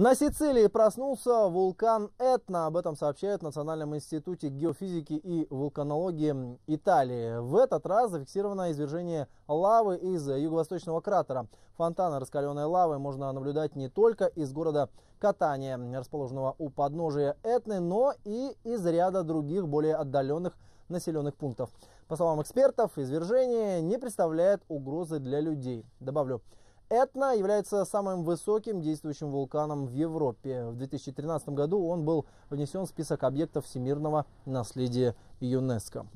На Сицилии проснулся вулкан Этна. Об этом сообщают в Национальном институте геофизики и вулканологии Италии. В этот раз зафиксировано извержение лавы из юго-восточного кратера. Фонтаны раскаленной лавы можно наблюдать не только из города Катания, расположенного у подножия Этны, но и из ряда других более отдаленных населенных пунктов. По словам экспертов, извержение не представляет угрозы для людей. Добавлю, Этна является самым высоким действующим вулканом в Европе. В 2013 году он был внесен в список объектов всемирного наследия ЮНЕСКО.